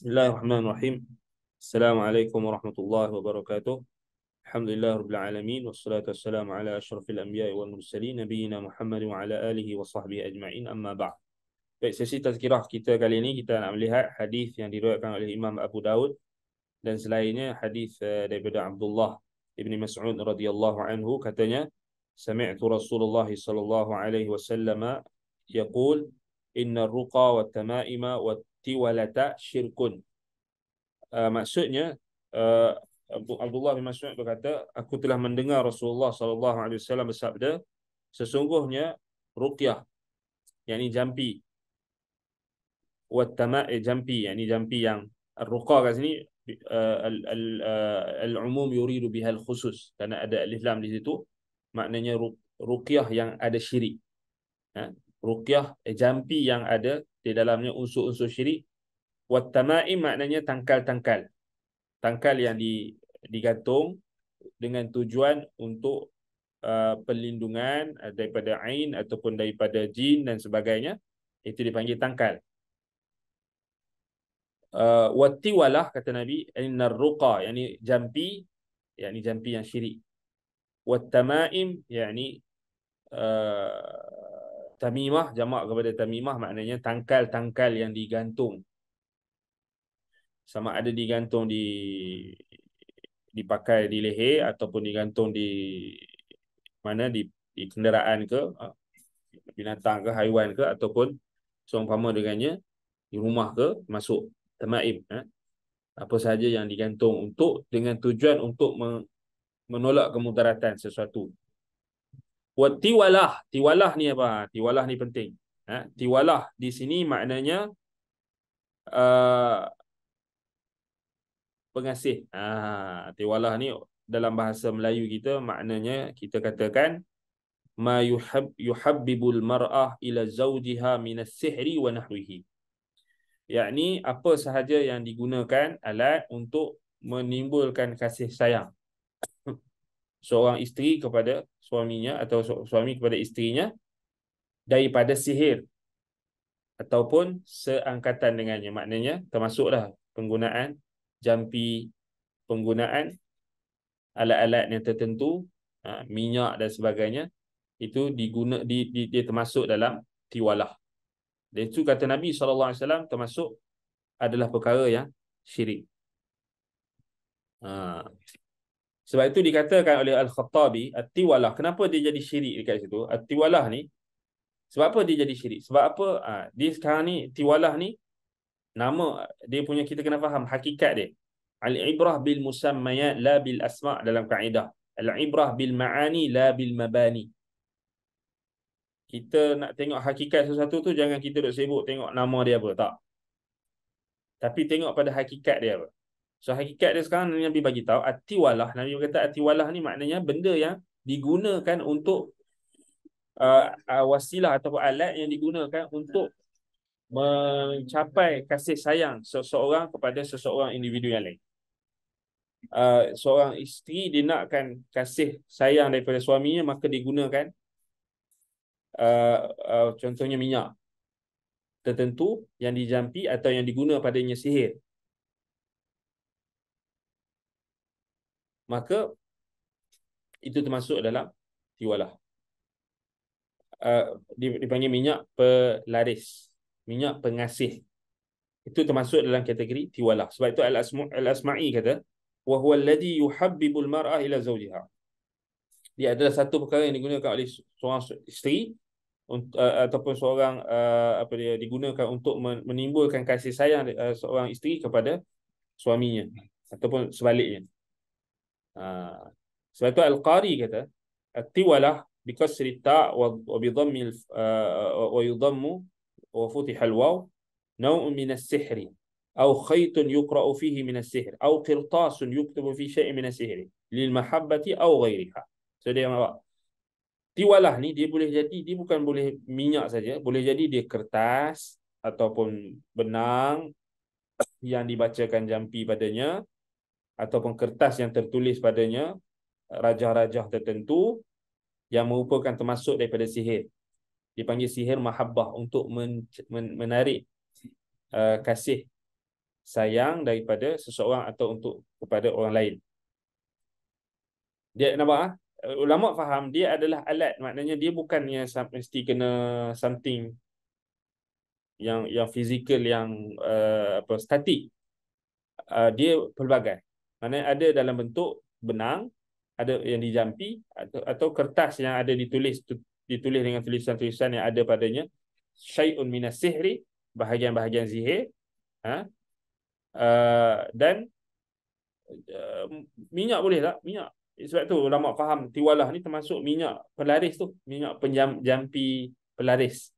بسم الله الرحمن الرحيم السلام عليكم ورحمة الله وبركاته الحمد لله رب العالمين والصلاة والسلام على أشرف الأنبياء والمرسلين نبينا محمد وعلى آله وصحبه أجمعين أما بعد Baik, sesi tazkirah kita kali ini kita nak melihat hadis yang diriwayatkan oleh Imam Abu Daud dan selainnya hadis eh, daripada Abdullah Ibn Mas'ud radhiyallahu anhu katanya سمعت رسول الله صلى الله عليه وسلم يقول إن الرقى والتمائم tiwalata syirkun. Uh, maksudnya uh, Abdullah bin Mas'ud berkata aku telah mendengar Rasulullah sallallahu alaihi wasallam bersabda sesungguhnya ruqyah yakni jampi wat tama'i jampi yakni jampi yang ruqa kat sini uh, al umum yuridu biha al khusus kerana ada alif lam di situ maknanya ruqyah yang ada syirik ha? ruqyah eh, jampi yang ada di dalamnya unsur-unsur syirik wattama'im maknanya tangkal-tangkal tangkal yang di digantung dengan tujuan untuk uh, perlindungan uh, daripada ain ataupun daripada jin dan sebagainya itu dipanggil tangkal uh, wattiwalah kata nabi innar ruqa yakni jampi yakni jampi yang syirik wattama'im yakni uh, tamimah jamak kepada tamimah maknanya tangkal-tangkal yang digantung sama ada digantung di dipakai di leher ataupun digantung di mana di, di kenderaan ke ha, binatang ke haiwan ke ataupun seumpama dengannya di rumah ke masuk tamaim eh? apa sahaja yang digantung untuk dengan tujuan untuk menolak kemudaratan sesuatu Watiwalah. Tiwalah ni apa? Tiwalah ni penting. Ha? Tiwalah di sini maknanya uh, pengasih. Ha, tiwalah ni dalam bahasa Melayu kita maknanya kita katakan ma yuhab yuhabbibul mar'ah ila zawjiha minas sihri wa nahwihi. Yakni apa sahaja yang digunakan alat untuk menimbulkan kasih sayang seorang isteri kepada suaminya atau suami kepada isterinya daripada sihir ataupun seangkatan dengannya maknanya termasuklah penggunaan jampi penggunaan alat-alat yang tertentu ha, minyak dan sebagainya itu diguna di, di, dia termasuk dalam tiwalah dan itu kata Nabi SAW termasuk adalah perkara yang syirik. Ha, sebab itu dikatakan oleh Al-Khattabi, At-Tiwalah. Kenapa dia jadi syirik dekat situ? At-Tiwalah ni, sebab apa dia jadi syirik? Sebab apa? Ha, dia sekarang ni, Tiwalah ni, nama dia punya kita kena faham hakikat dia. Al-Ibrah bil musammayat la bil asma' dalam kaedah. Al-Ibrah bil ma'ani la bil mabani. Kita nak tengok hakikat sesuatu tu, jangan kita duduk sibuk tengok nama dia apa. Tak. Tapi tengok pada hakikat dia apa. So hakikat dia sekarang Nabi bagi tahu atiwalah. Nabi kata atiwalah ni maknanya benda yang digunakan untuk uh, uh, wasilah ataupun alat yang digunakan untuk mencapai kasih sayang seseorang kepada seseorang individu yang lain. Uh, seorang isteri dia nakkan kasih sayang daripada suaminya maka digunakan uh, uh, contohnya minyak tertentu yang dijampi atau yang diguna padanya sihir maka itu termasuk dalam tiwalah. Uh, dipanggil minyak pelaris, minyak pengasih. Itu termasuk dalam kategori tiwalah. Sebab itu Al-Asma'i kata, وَهُوَ الَّذِي يُحَبِّبُ الْمَرْأَ إِلَى زَوْجِهَا Dia adalah satu perkara yang digunakan oleh seorang isteri uh, ataupun seorang uh, apa dia digunakan untuk menimbulkan kasih sayang uh, seorang isteri kepada suaminya ataupun sebaliknya. Ha. sebab tu Al-Qari kata At-tiwalah Bikasri ta' Wa bidhammi ha, Wa yudhammu Wa futih al-waw Nau'un minas sihri Au khaytun yukra'u fihi minas sihri Au qirtasun yuktubu fi syai'i minas sihri Lil mahabbati au ghairiha So dia nampak Tiwalah ni dia boleh jadi Dia bukan boleh minyak saja Boleh jadi dia kertas Ataupun benang Yang dibacakan jampi padanya ataupun kertas yang tertulis padanya rajah-rajah tertentu yang merupakan termasuk daripada sihir. Dipanggil sihir mahabbah untuk men- men- menarik uh, kasih sayang daripada seseorang atau untuk kepada orang lain. Dia nampak ah uh, ulama faham dia adalah alat maknanya dia bukan yang mesti kena something yang yang fizikal yang uh, apa statik. Uh, dia pelbagai mana ada dalam bentuk benang ada yang dijampi atau, atau kertas yang ada ditulis ditulis dengan tulisan-tulisan yang ada padanya syai'un minas sihri bahagian-bahagian zihir ha? uh, dan uh, minyak boleh tak minyak sebab tu ulama faham tiwalah ni termasuk minyak pelaris tu minyak penjampi pelaris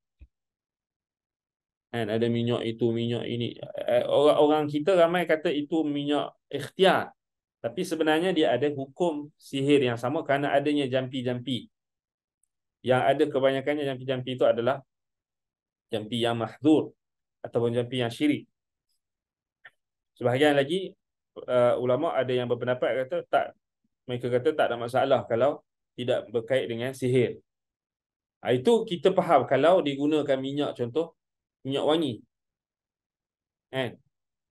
Kan? Ada minyak itu, minyak ini. Orang-orang eh, kita ramai kata itu minyak ikhtiar. Tapi sebenarnya dia ada hukum sihir yang sama kerana adanya jampi-jampi. Yang ada kebanyakannya jampi-jampi itu adalah jampi yang mahzur ataupun jampi yang syirik. Sebahagian lagi, uh, ulama ada yang berpendapat kata tak mereka kata tak ada masalah kalau tidak berkait dengan sihir. Ha, itu kita faham kalau digunakan minyak contoh minyak wangi. Kan?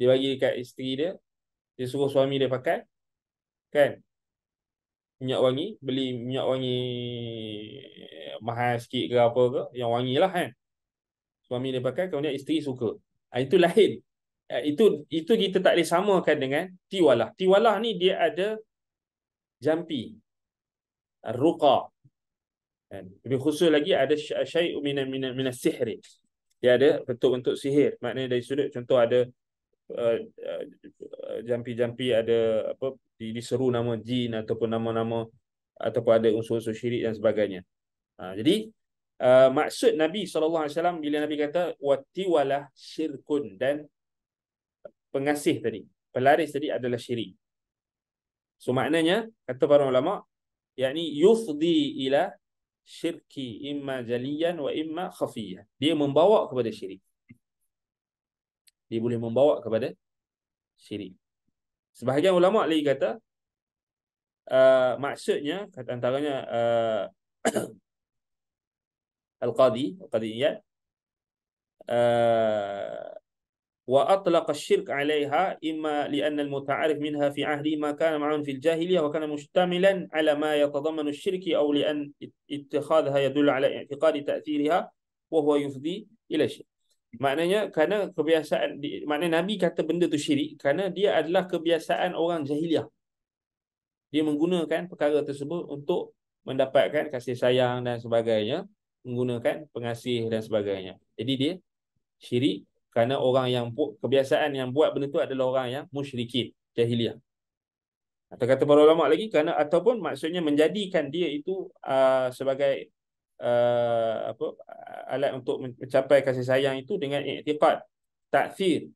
Dia bagi dekat isteri dia, dia suruh suami dia pakai. Kan? Minyak wangi, beli minyak wangi eh, mahal sikit ke apa ke, yang wangi lah kan. Suami dia pakai, kemudian isteri suka. Ha, itu lain. Ha, itu itu kita tak boleh samakan dengan tiwalah. Tiwalah ni dia ada jampi. Ruqa. Kan? Lebih khusus lagi ada syai'u minas sihri dia ada bentuk-bentuk sihir maknanya dari sudut contoh ada jampi-jampi uh, uh, ada apa diseru nama jin ataupun nama-nama ataupun ada unsur-unsur syirik dan sebagainya uh, jadi uh, maksud nabi saw bila nabi kata wati walah syirkun dan pengasih tadi pelaris tadi adalah syirik so maknanya kata para ulama yakni yufdi ila syirki imma jalian wa imma khafiyah. Dia membawa kepada syirik. Dia boleh membawa kepada syirik. Sebahagian ulama lagi kata uh, maksudnya kata antaranya uh, al-qadi, al-qadi ya. Uh, wa atlaq asy-syirk 'alayha imma li'anna al-muta'arif minha fi ahli ma kana ma'un fil jahiliyah wa kana mushtamilan 'ala ma yatadammanu asy-syirk aw li'an ittikhadhaha yadullu 'ala i'tiqad ta'thiriha wa huwa yufdi ila syirk maknanya kerana kebiasaan makna nabi kata benda tu syirik kerana dia adalah kebiasaan orang jahiliyah dia menggunakan perkara tersebut untuk mendapatkan kasih sayang dan sebagainya menggunakan pengasih dan sebagainya jadi dia syirik kerana orang yang kebiasaan yang buat benda tu adalah orang yang musyrikin, jahiliah. Atau kata para ulama lagi kerana ataupun maksudnya menjadikan dia itu uh, sebagai uh, apa alat untuk mencapai kasih sayang itu dengan iktiqat takfir.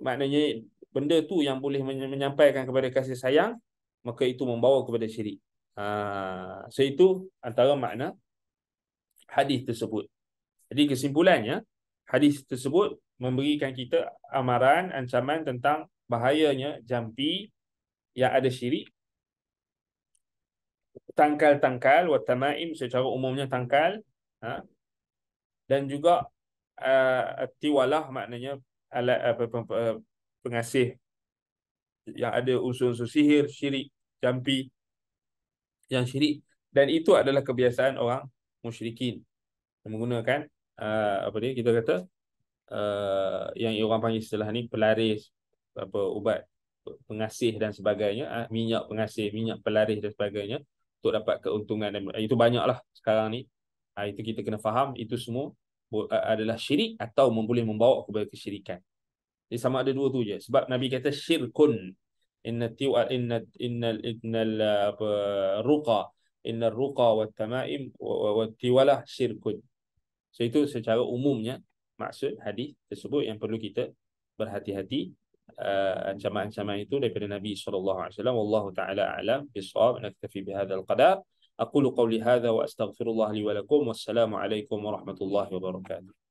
Maknanya benda tu yang boleh menyampaikan kepada kasih sayang maka itu membawa kepada syirik. Ha, so itu antara makna hadis tersebut. Jadi kesimpulannya, hadis tersebut memberikan kita amaran, ancaman tentang bahayanya jampi yang ada syirik. Tangkal-tangkal, watamaim secara umumnya tangkal. Ha? Dan juga uh, tiwalah maknanya alat apa, pengasih yang ada unsur-unsur sihir, syirik, jampi yang syirik. Dan itu adalah kebiasaan orang musyrikin menggunakan uh, apa ni kita kata uh, yang orang panggil setelah ni pelaris apa ubat pengasih dan sebagainya uh, minyak pengasih minyak pelaris dan sebagainya untuk dapat keuntungan dan uh, itu banyaklah sekarang ni uh, itu kita kena faham itu semua adalah syirik atau boleh membawa kepada kesyirikan jadi sama ada dua tu je sebab nabi kata syirkun inna tiwa inna innal innal apa ruqa inna ruqa wa tamaim wa tiwalah syirkun So itu secara umumnya maksud hadis tersebut yang perlu kita berhati-hati uh, ancaman-ancaman itu daripada Nabi sallallahu alaihi wasallam wallahu taala alam bisawab naktafi bihadha alqadar aqulu qawli hadha wa astaghfirullah li wa lakum wassalamu alaikum warahmatullahi wabarakatuh